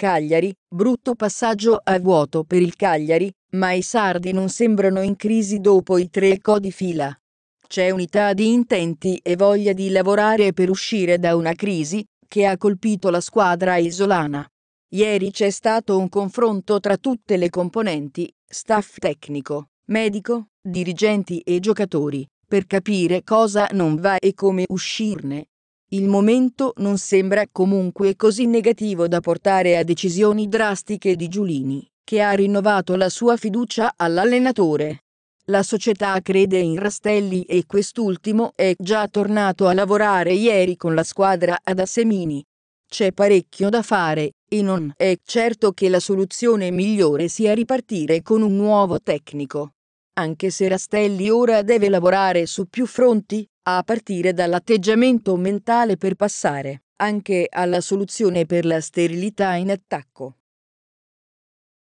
Cagliari, brutto passaggio a vuoto per il Cagliari, ma i sardi non sembrano in crisi dopo i tre co di fila. C'è unità di intenti e voglia di lavorare per uscire da una crisi che ha colpito la squadra isolana. Ieri c'è stato un confronto tra tutte le componenti, staff tecnico, medico, dirigenti e giocatori, per capire cosa non va e come uscirne, il momento non sembra comunque così negativo da portare a decisioni drastiche di Giulini, che ha rinnovato la sua fiducia all'allenatore. La società crede in Rastelli e quest'ultimo è già tornato a lavorare ieri con la squadra ad Assemini. C'è parecchio da fare, e non è certo che la soluzione migliore sia ripartire con un nuovo tecnico. Anche se Rastelli ora deve lavorare su più fronti, a partire dall'atteggiamento mentale per passare anche alla soluzione per la sterilità in attacco.